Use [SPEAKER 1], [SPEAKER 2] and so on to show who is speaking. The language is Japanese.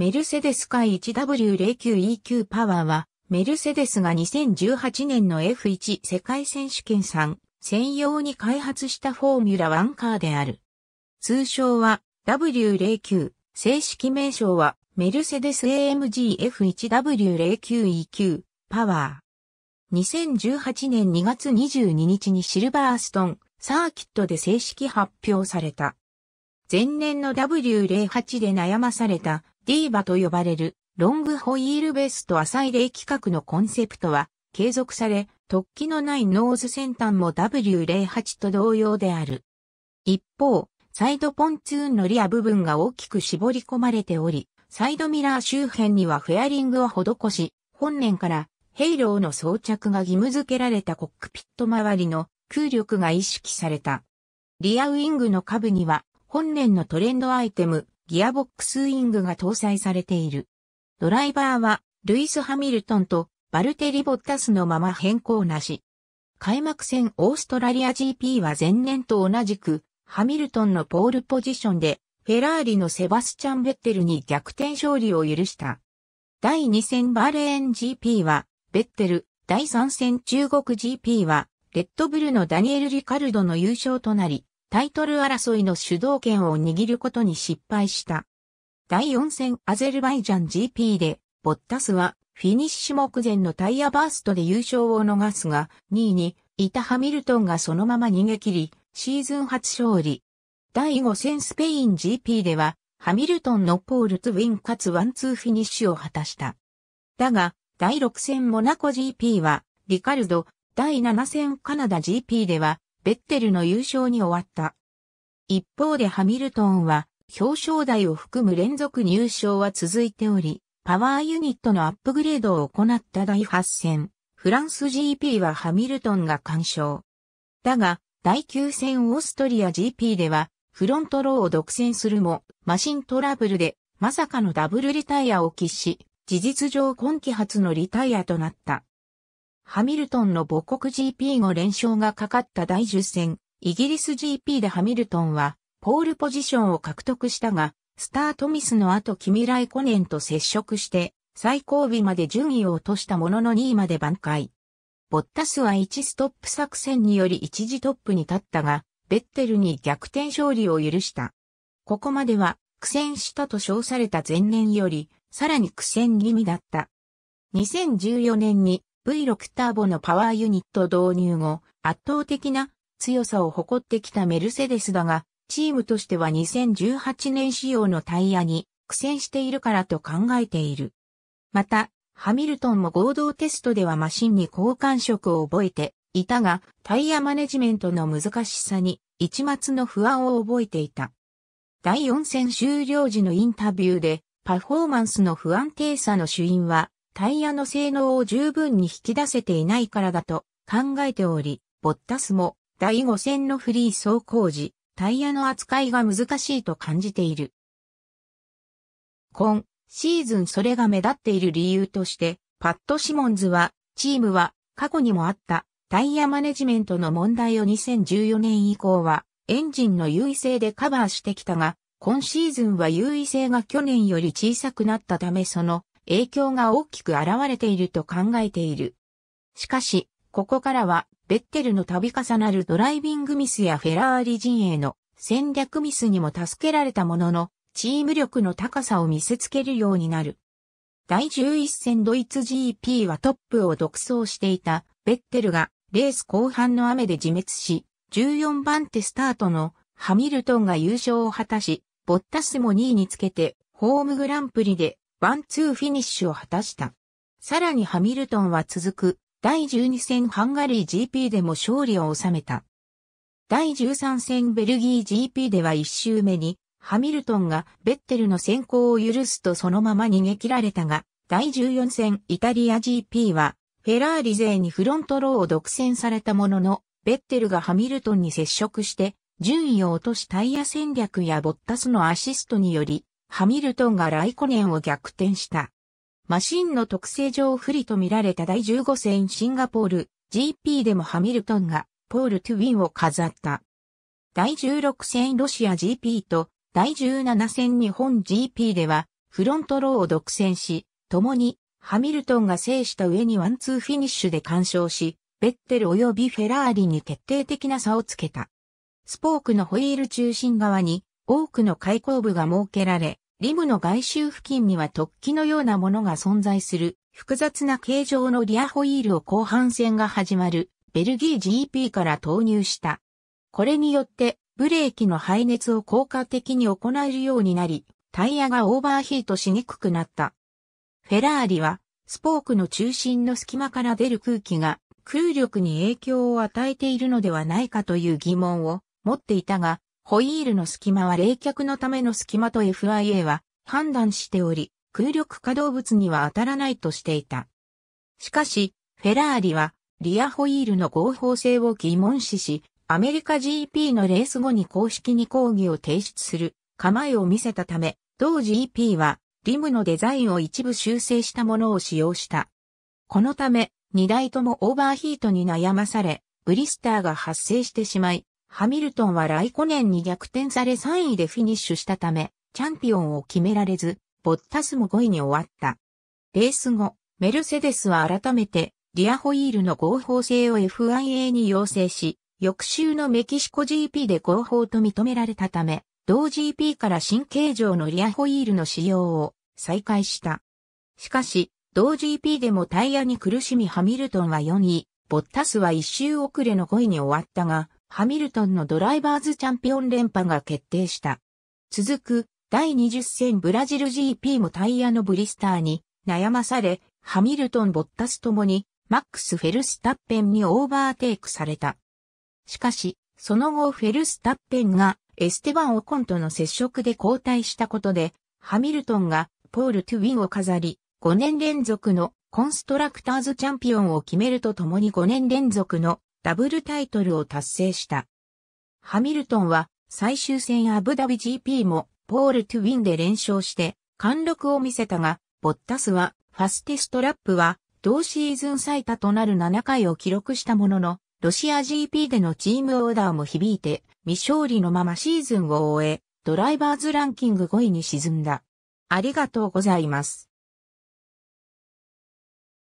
[SPEAKER 1] メルセデス界 1W09EQ パワーは、メルセデスが2018年の F1 世界選手権3専用に開発したフォーミュラ1カーである。通称は W09。正式名称はメルセデス AMG F1W09EQ パワー。2018年2月22日にシルバーストンサーキットで正式発表された。前年の W08 で悩まされたディーバと呼ばれるロングホイールベスト浅いイ企画のコンセプトは継続され、突起のないノーズ先端も W08 と同様である。一方、サイドポンツーンのリア部分が大きく絞り込まれており、サイドミラー周辺にはフェアリングを施し、本年からヘイローの装着が義務付けられたコックピット周りの空力が意識された。リアウィングの下部には本年のトレンドアイテムギアボックスウィングが搭載されている。ドライバーは、ルイス・ハミルトンとバルテリ・ボッタスのまま変更なし。開幕戦オーストラリア GP は前年と同じく、ハミルトンのポールポジションで、フェラーリのセバスチャン・ベッテルに逆転勝利を許した。第2戦バーレーン GP は、ベッテル、第3戦中国 GP は、レッドブルのダニエル・リカルドの優勝となり、タイトル争いの主導権を握ることに失敗した。第4戦アゼルバイジャン GP で、ボッタスはフィニッシュ目前のタイヤバーストで優勝を逃すが、2位にいたハミルトンがそのまま逃げ切り、シーズン初勝利。第5戦スペイン GP では、ハミルトンのポールツウィンかつワンツーフィニッシュを果たした。だが、第6戦モナコ GP は、リカルド、第7戦カナダ GP では、ベッテルの優勝に終わった。一方でハミルトンは表彰台を含む連続入賞は続いており、パワーユニットのアップグレードを行った第8戦、フランス GP はハミルトンが完勝。だが、第9戦オーストリア GP では、フロントローを独占するも、マシントラブルで、まさかのダブルリタイアを喫し、事実上今季初のリタイアとなった。ハミルトンの母国 GP5 連勝がかかった第10戦、イギリス GP でハミルトンは、ポールポジションを獲得したが、スタートミスの後キミライコネンと接触して、最後尾まで順位を落としたものの2位まで挽回。ボッタスは1ストップ作戦により一時トップに立ったが、ベッテルに逆転勝利を許した。ここまでは苦戦したと称された前年より、さらに苦戦気味だった。2014年に V6 ターボのパワーユニット導入後、圧倒的な強さを誇ってきたメルセデスだが、チームとしては2018年仕様のタイヤに苦戦しているからと考えている。また、ハミルトンも合同テストではマシンに交換色を覚えていたが、タイヤマネジメントの難しさに一末の不安を覚えていた。第4戦終了時のインタビューで、パフォーマンスの不安定さの主因は、タイヤの性能を十分に引き出せていないからだと考えており、ボッタスも第5戦のフリー走行時、タイヤの扱いが難しいと感じている。今シーズンそれが目立っている理由として、パット・シモンズは、チームは過去にもあったタイヤマネジメントの問題を2014年以降はエンジンの優位性でカバーしてきたが、今シーズンは優位性が去年より小さくなったためその影響が大きく現れていると考えている。しかし、ここからは、ベッテルの度重なるドライビングミスやフェラーリ陣営の戦略ミスにも助けられたものの、チーム力の高さを見せつけるようになる。第11戦ドイツ GP はトップを独走していたベッテルがレース後半の雨で自滅し、14番手スタートのハミルトンが優勝を果たし、ボッタスも2位につけてホームグランプリでワンツーフィニッシュを果たした。さらにハミルトンは続く第12戦ハンガリー GP でも勝利を収めた。第13戦ベルギー GP では1周目にハミルトンがベッテルの先行を許すとそのまま逃げ切られたが、第14戦イタリア GP はフェラーリ勢にフロントローを独占されたものの、ベッテルがハミルトンに接触して順位を落としタイヤ戦略やボッタスのアシストによりハミルトンがライコネンを逆転した。マシンの特性上不利と見られた第15戦シンガポール GP でもハミルトンがポール・トゥウィンを飾った。第16戦ロシア GP と第17戦日本 GP ではフロントローを独占し、共にハミルトンが制した上にワンツーフィニッシュで干渉し、ベッテル及びフェラーリに決定的な差をつけた。スポークのホイール中心側に多くの開口部が設けられ、リムの外周付近には突起のようなものが存在する複雑な形状のリアホイールを後半戦が始まるベルギー GP から投入した。これによってブレーキの排熱を効果的に行えるようになり、タイヤがオーバーヒートしにくくなった。フェラーリはスポークの中心の隙間から出る空気が空力に影響を与えているのではないかという疑問を持っていたが、ホイールの隙間は冷却のための隙間と FIA は判断しており、空力可動物には当たらないとしていた。しかし、フェラーリはリアホイールの合法性を疑問視し、アメリカ GP のレース後に公式に抗議を提出する構えを見せたため、同 GP はリムのデザインを一部修正したものを使用した。このため、2台ともオーバーヒートに悩まされ、ブリスターが発生してしまい、ハミルトンは来ネ年に逆転され3位でフィニッシュしたため、チャンピオンを決められず、ボッタスも5位に終わった。レース後、メルセデスは改めて、リアホイールの合法性を FIA に要請し、翌週のメキシコ GP で合法と認められたため、同 GP から新形状のリアホイールの使用を再開した。しかし、同 GP でもタイヤに苦しみハミルトンは4位、ボッタスは1周遅れの5位に終わったが、ハミルトンのドライバーズチャンピオン連覇が決定した。続く、第20戦ブラジル GP もタイヤのブリスターに悩まされ、ハミルトン・ボッタスともに、マックス・フェルスタッペンにオーバーテイクされた。しかし、その後フェルスタッペンがエステバン・オコンとの接触で交代したことで、ハミルトンがポール・トゥウィンを飾り、5年連続のコンストラクターズチャンピオンを決めるとともに5年連続のダブルタイトルを達成した。ハミルトンは最終戦アブダビ GP もポール・トゥ・ウィンで連勝して貫禄を見せたが、ボッタスはファスティストラップは同シーズン最多となる7回を記録したものの、ロシア GP でのチームオーダーも響いて未勝利のままシーズンを終え、ドライバーズランキング5位に沈んだ。ありがとうございます。